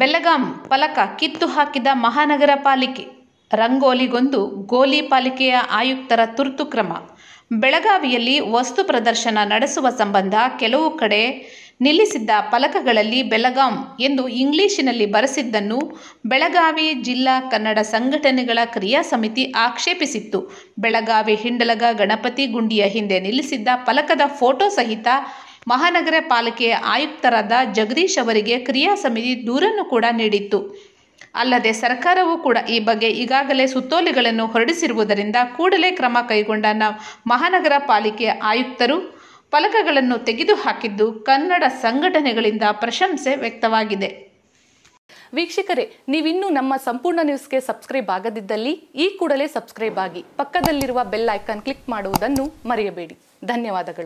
ಬೆಲಗಾಂ ಫಲಕ ಕಿತ್ತು ಹಾಕಿದ ಮಹಾನಗರ ಪಾಲಿಕೆ ರಂಗೋಲಿಗೊಂದು ಗೋಲಿ ಪಾಲಿಕೆಯ ಆಯುಕ್ತರ ತುರ್ತು ಕ್ರಮ ಬೆಳಗಾವಿಯಲ್ಲಿ ವಸ್ತು ಪ್ರದರ್ಶನ ನಡೆಸುವ ಸಂಬಂಧ ಕೆಲವು ಕಡೆ ನಿಲ್ಲಿಸಿದ್ದ ಫಲಕಗಳಲ್ಲಿ ಬೆಲಗಾಂ ಎಂದು ಇಂಗ್ಲಿಶಿನಲ್ಲಿ ಬರೆಸಿದ್ದನ್ನು ಬೆಳಗಾವಿ ಜಿಲ್ಲಾ ಕನ್ನಡ ಸಂಘಟನೆಗಳ ಕ್ರಿಯಾ ಸಮಿತಿ ಆಕ್ಷೇಪಿಸಿತ್ತು ಬೆಳಗಾವಿ ಹಿಂಡಲಗ ಗಣಪತಿ ಗುಂಡಿಯ ಹಿಂದೆ ನಿಲ್ಲಿಸಿದ್ದ ಫಲಕದ ಫೋಟೋ ಸಹಿತ ಮಹಾನಗರ ಪಾಲಿಕೆಯ ಆಯುಕ್ತರಾದ ಜಗದೀಶ್ ಅವರಿಗೆ ಕ್ರಿಯಾ ಸಮಿತಿ ದೂರನ್ನು ಕೂಡ ನೀಡಿತ್ತು ಅಲ್ಲದೆ ಸರ್ಕಾರವು ಕೂಡ ಈ ಬಗ್ಗೆ ಈಗಾಗಲೇ ಸುತ್ತೋಲೆಗಳನ್ನು ಹೊರಡಿಸಿರುವುದರಿಂದ ಕೂಡಲೇ ಕ್ರಮ ಕೈಗೊಂಡ ನ ಮಹಾನಗರ ಪಾಲಿಕೆಯ ಆಯುಕ್ತರು ಫಲಕಗಳನ್ನು ತೆಗೆದುಹಾಕಿದ್ದು ಕನ್ನಡ ಸಂಘಟನೆಗಳಿಂದ ಪ್ರಶಂಸೆ ವ್ಯಕ್ತವಾಗಿದೆ ವೀಕ್ಷಕರೇ ನೀವಿನ್ನೂ ನಮ್ಮ ಸಂಪೂರ್ಣ ನ್ಯೂಸ್ಗೆ ಸಬ್ಸ್ಕ್ರೈಬ್ ಆಗದಿದ್ದಲ್ಲಿ ಈ ಕೂಡಲೇ ಸಬ್ಸ್ಕ್ರೈಬ್ ಆಗಿ ಪಕ್ಕದಲ್ಲಿರುವ ಬೆಲ್ ಐಕಾನ್ ಕ್ಲಿಕ್ ಮಾಡುವುದನ್ನು ಮರೆಯಬೇಡಿ ಧನ್ಯವಾದಗಳು